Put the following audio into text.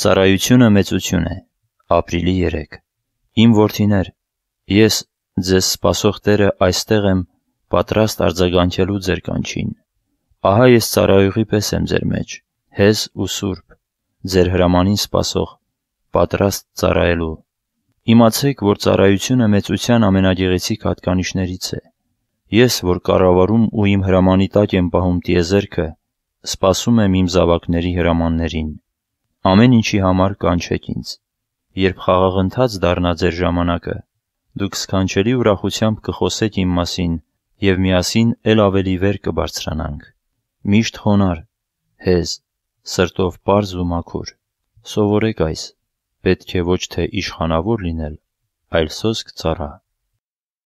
Ծառայությունը մեծություն է։ Ապրիլի 3։ Իմ որդիներ, ես, ձեզ սպասող Տերը, այստեղ եմ, պատրաստ արձագանքելու ձեր կանչին։ Ահա ես ծառայողի պես եմ ձեր մեջ, հեզ ու սուրբ, ձեր հրամանին սպասող, պատրաստ ծառայելու։ Իմացեք, որ ծառայությունը մեծության ամենագեղեցիկ հատկանիշներից է։ Ես, որ կառավարում ու իմ հրամանի տակ եմ պահում տիեզերքը, սպասում եմ իմ զավակների հրամաններին։ Ամեն ինչի համար կանչեք ինձ։ Երբ խաղաղընթաց դառնա ձեր ժամանակը, դուք սքանչելի ուրախությամբ կխոսեք իմ մասին և միասին էլ ավելի վեր կբարձրանանք։ Միշտ խոնարհ, հեզ, սրտով պարզ ու մաքուր։ Սովորեք այս. պետք է ոչ թե իշխանավոր լինել, այլ սոսկ ծառա։